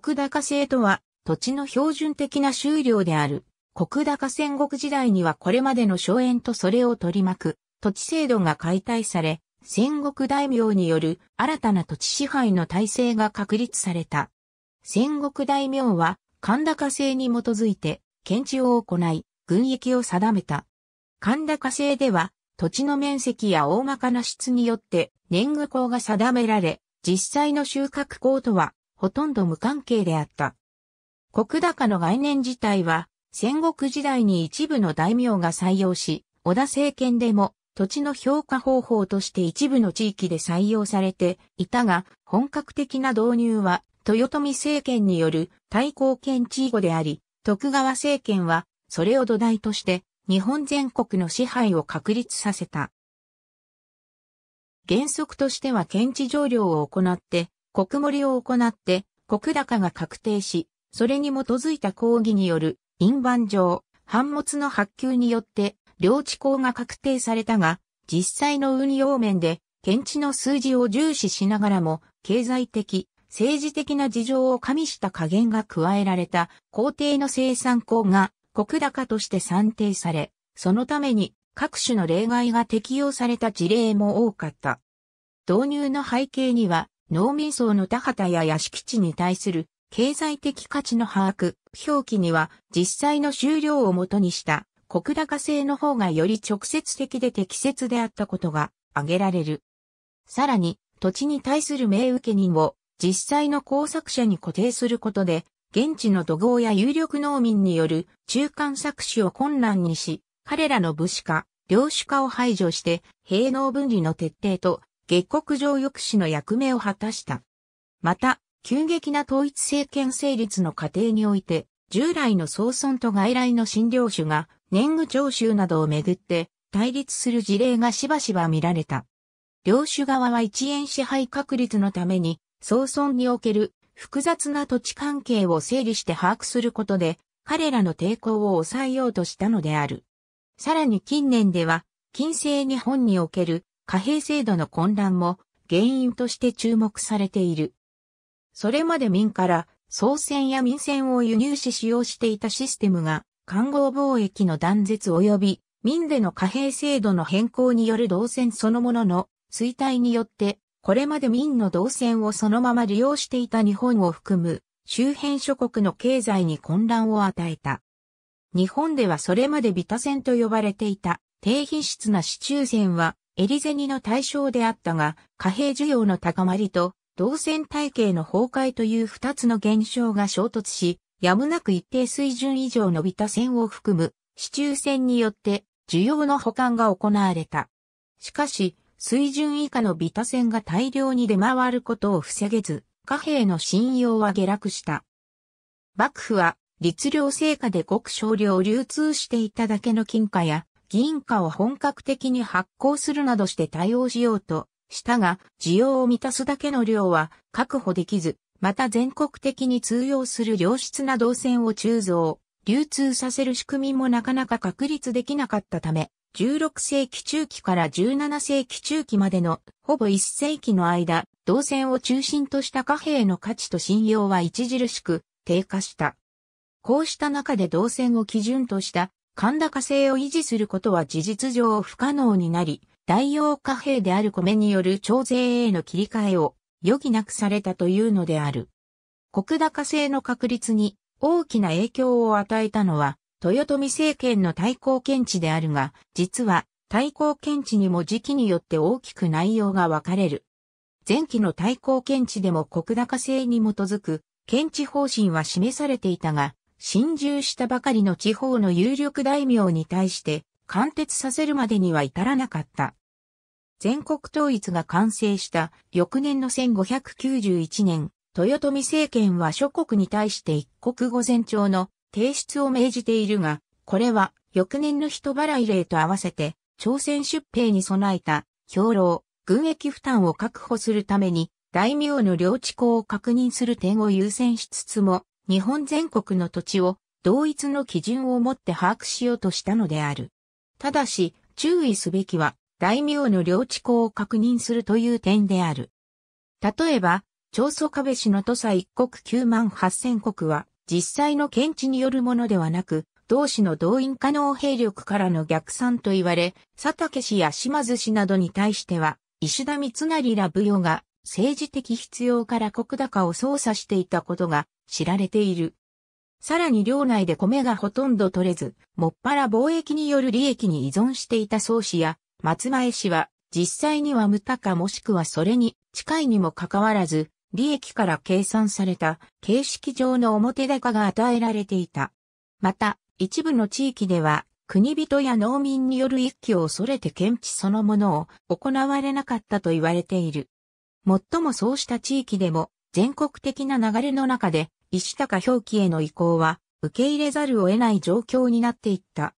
国高制とは、土地の標準的な収量である。国高戦国時代にはこれまでの荘園とそれを取り巻く土地制度が解体され、戦国大名による新たな土地支配の体制が確立された。戦国大名は神高制に基づいて検知を行い、軍役を定めた。神高制では土地の面積や大まかな質によって年貢校が定められ、実際の収穫校とはほとんど無関係であった。国高の概念自体は、戦国時代に一部の大名が採用し、織田政権でも土地の評価方法として一部の地域で採用されていたが、本格的な導入は豊臣政権による対抗権地囲であり、徳川政権はそれを土台として日本全国の支配を確立させた。原則としては県知条領を行って国盛を行って、国高が確定し、それに基づいた抗議による、印判上、反物の発給によって、領地項が確定されたが、実際の運用面で、検地の数字を重視しながらも、経済的、政治的な事情を加味した加減が加えられた、皇帝の生産項が、国高として算定され、そのために、各種の例外が適用された事例も多かった。導入の背景には、農民層の田畑や屋敷地に対する経済的価値の把握、表記には実際の収量をもとにした国高制の方がより直接的で適切であったことが挙げられる。さらに、土地に対する名受人を実際の工作者に固定することで、現地の土豪や有力農民による中間搾取を困難にし、彼らの武士化、領主化を排除して、兵農分離の徹底と下克上抑止の役目を果たした。また、急激な統一政権成立の過程において、従来の総損と外来の診療種が年貢徴収などをめぐって対立する事例がしばしば見られた。領主側は一円支配確率のために、総損における複雑な土地関係を整理して把握することで、彼らの抵抗を抑えようとしたのである。さらに近年では、近世日本における貨幣制度の混乱も原因として注目されている。それまで民から総船や民船を輸入し使用していたシステムが、官合貿易の断絶及び民での貨幣制度の変更による動線そのものの衰退によって、これまで民の動線をそのまま利用していた日本を含む周辺諸国の経済に混乱を与えた。日本ではそれまでビタ船と呼ばれていた低品質な市中船はエリゼニの対象であったが、貨幣需要の高まりと、銅線体系の崩壊という二つの現象が衝突し、やむなく一定水準以上伸びた線を含む、市中線によって、需要の補完が行われた。しかし、水準以下のビタ線が大量に出回ることを防げず、貨幣の信用は下落した。幕府は、律令成果でごく少量流通していただけの金貨や、銀貨を本格的に発行するなどして対応しようとしたが、需要を満たすだけの量は確保できず、また全国的に通用する良質な銅線を鋳造、流通させる仕組みもなかなか確立できなかったため、16世紀中期から17世紀中期までのほぼ1世紀の間、銅線を中心とした貨幣の価値と信用は著しく低下した。こうした中で銅線を基準とした神高性を維持することは事実上不可能になり、代用貨幣である米による徴税への切り替えを余儀なくされたというのである。国高制の確立に大きな影響を与えたのは、豊臣政権の対抗検知であるが、実は対抗検知にも時期によって大きく内容が分かれる。前期の対抗検知でも国高制に基づく検知方針は示されていたが、侵入したばかりの地方の有力大名に対して貫徹させるまでには至らなかった。全国統一が完成した翌年の1591年、豊臣政権は諸国に対して一国御前帳の提出を命じているが、これは翌年の人払い令と合わせて朝鮮出兵に備えた兵糧、軍役負担を確保するために大名の領地公を確認する点を優先しつつも、日本全国の土地を同一の基準をもって把握しようとしたのである。ただし、注意すべきは、大名の領地項を確認するという点である。例えば、長宗我部氏の土佐一国9万8千国は、実際の検地によるものではなく、同氏の動員可能兵力からの逆算と言われ、佐竹氏や島津氏などに対しては、石田三成ら武与が政治的必要から国高を操作していたことが知られている。さらに領内で米がほとんど取れず、もっぱら貿易による利益に依存していた宗氏や松前氏は、実際には無多かもしくはそれに近いにもかかわらず、利益から計算された形式上の表高が与えられていた。また、一部の地域では、国人や農民による一揆を恐れて検地そのものを行われなかったと言われている。最もそうした地域でも全国的な流れの中で石高表記への移行は受け入れざるを得ない状況になっていった。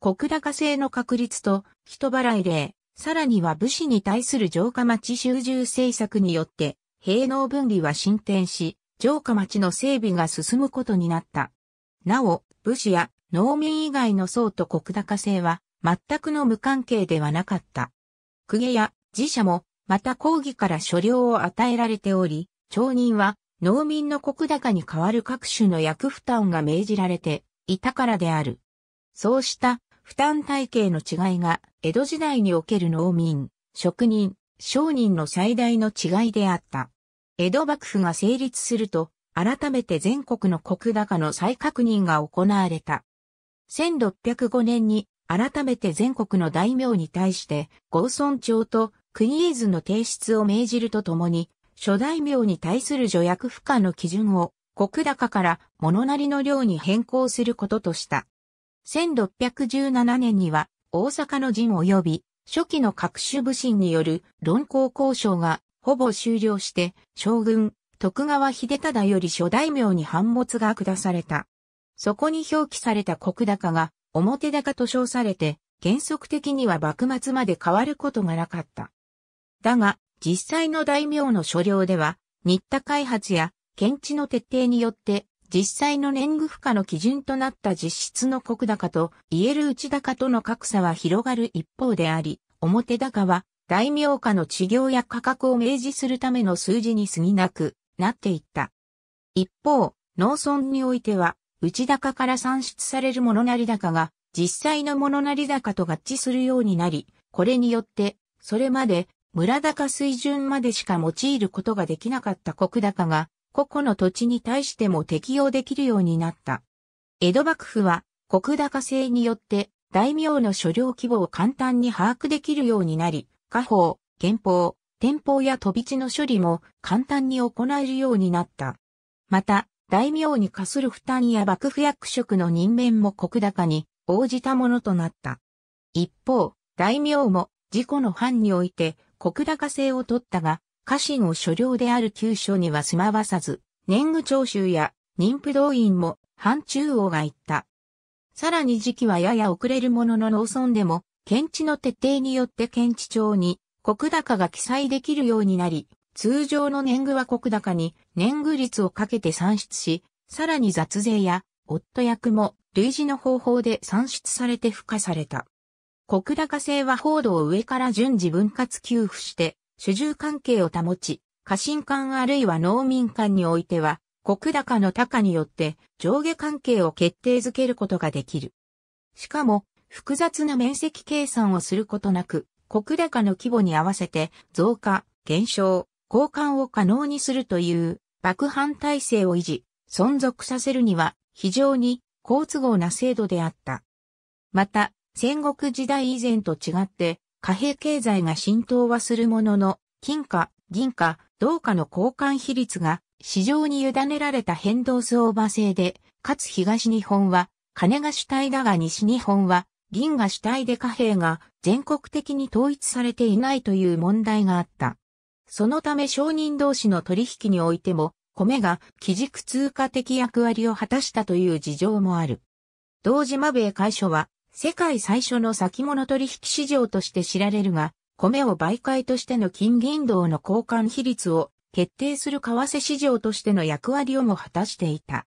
国高制の確立と人払い例、さらには武士に対する城下町集中政策によって兵農分離は進展し、城下町の整備が進むことになった。なお、武士や農民以外の層と国高制は全くの無関係ではなかった。公家や寺社もまた抗議から所領を与えられており、町人は農民の国高に代わる各種の役負担が命じられていたからである。そうした負担体系の違いが江戸時代における農民、職人、商人の最大の違いであった。江戸幕府が成立すると、改めて全国の国高の再確認が行われた。1605年に改めて全国の大名に対して、合村長と国絵図の提出を命じるとともに、諸大名に対する助役負荷の基準を国高から物なりの量に変更することとした。1617年には大阪の陣及び初期の各種武神による論考交渉がほぼ終了して将軍徳川秀忠より諸大名に反物が下された。そこに表記された国高が表高と称されて原則的には幕末まで変わることがなかった。だが、実際の大名の所領では、新田開発や検地の徹底によって、実際の年貢負荷の基準となった実質の国高と言える内高との格差は広がる一方であり、表高は大名下の治療や価格を明示するための数字に過ぎなくなっていった。一方、農村においては、内高から算出される物なり高が実際の物なり高と合致するようになり、これによって、それまで村高水準までしか用いることができなかった国高が、個々の土地に対しても適用できるようになった。江戸幕府は、国高制によって、大名の所領規模を簡単に把握できるようになり、家宝、憲法、天保や飛び地の処理も簡単に行えるようになった。また、大名に課する負担や幕府役職の任免も国高に応じたものとなった。一方、大名も事故の藩において国高制を取ったが、家臣を所領である旧所には住まわさず、年貢徴収や妊婦動員も反中央が行った。さらに時期はやや遅れるものの農村でも、検地の徹底によって検地庁に国高が記載できるようになり、通常の年貢は国高に年貢率をかけて算出し、さらに雑税や夫役も類似の方法で算出されて付加された。国高制は報道を上から順次分割給付して、主従関係を保ち、家臣官あるいは農民官においては、国高の高によって上下関係を決定づけることができる。しかも、複雑な面積計算をすることなく、国高の規模に合わせて増加、減少、交換を可能にするという爆反体制を維持、存続させるには非常に好都合な制度であった。また、戦国時代以前と違って、貨幣経済が浸透はするものの、金貨、銀貨、銅貨の交換比率が市場に委ねられた変動相場制で、かつ東日本は金が主体だが西日本は銀が主体で貨幣が全国的に統一されていないという問題があった。そのため商人同士の取引においても、米が基軸通貨的役割を果たしたという事情もある。同時マ米会所は世界最初の先物取引市場として知られるが、米を媒介としての金銀銅の交換比率を決定する為替市場としての役割をも果たしていた。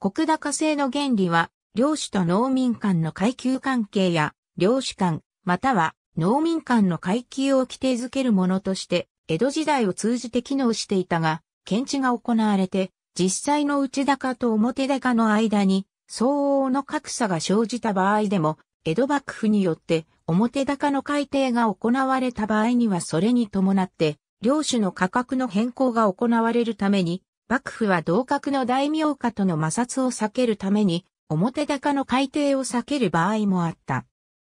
国高制の原理は、領主と農民間の階級関係や、領主間、または農民間の階級を規定づけるものとして、江戸時代を通じて機能していたが、検知が行われて、実際の内高と表高の間に相応の格差が生じた場合でも、江戸幕府によって表高の改定が行われた場合にはそれに伴って、領主の価格の変更が行われるために、幕府は同格の大名家との摩擦を避けるために、表高の改定を避ける場合もあった。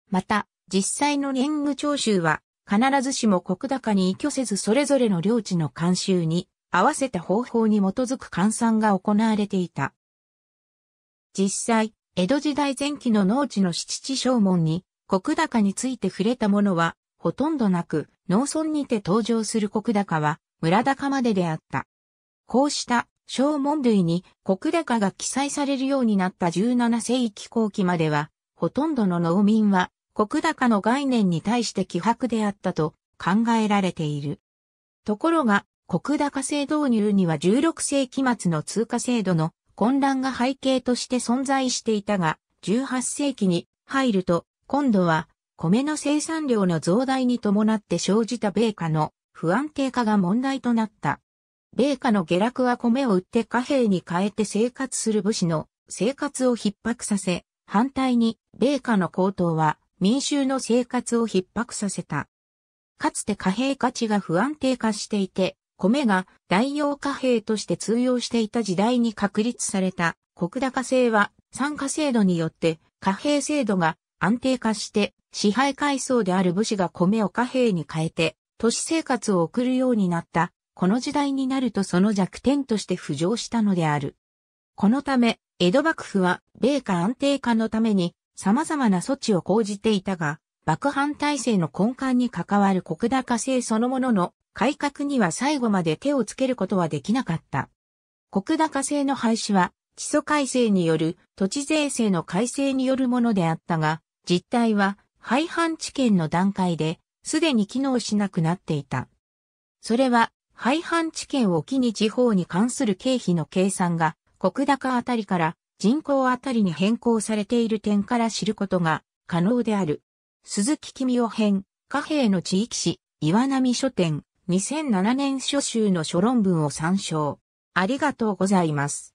また、実際の年貢徴収は、必ずしも国高に依拠せずそれぞれの領地の慣習に合わせた方法に基づく換算が行われていた。実際、江戸時代前期の農地の七地正門に、国高について触れたものは、ほとんどなく、農村にて登場する国高は、村高までであった。こうした小門類に国高が記載されるようになった17世紀後期までは、ほとんどの農民は国高の概念に対して希薄であったと考えられている。ところが、国高制導入には16世紀末の通貨制度の混乱が背景として存在していたが、18世紀に入ると、今度は米の生産量の増大に伴って生じた米価の不安定化が問題となった。米価の下落は米を売って貨幣に変えて生活する武士の生活を逼迫させ、反対に米価の高騰は民衆の生活を逼迫させた。かつて貨幣価値が不安定化していて、米が代用貨幣として通用していた時代に確立された国高制は参加制度によって貨幣制度が安定化して支配階層である武士が米を貨幣に変えて都市生活を送るようになったこの時代になるとその弱点として浮上したのである。このため江戸幕府は米価安定化のために様々な措置を講じていたが幕藩体制の根幹に関わる国高制そのものの改革には最後まで手をつけることはできなかった。国高制の廃止は、基礎改正による土地税制の改正によるものであったが、実態は廃藩置県の段階で、すでに機能しなくなっていた。それは、廃藩置県を機に地方に関する経費の計算が、国高あたりから人口あたりに変更されている点から知ることが可能である。鈴木君夫編、貨幣の地域史、岩波書店、2007年初集の書論文を参照。ありがとうございます。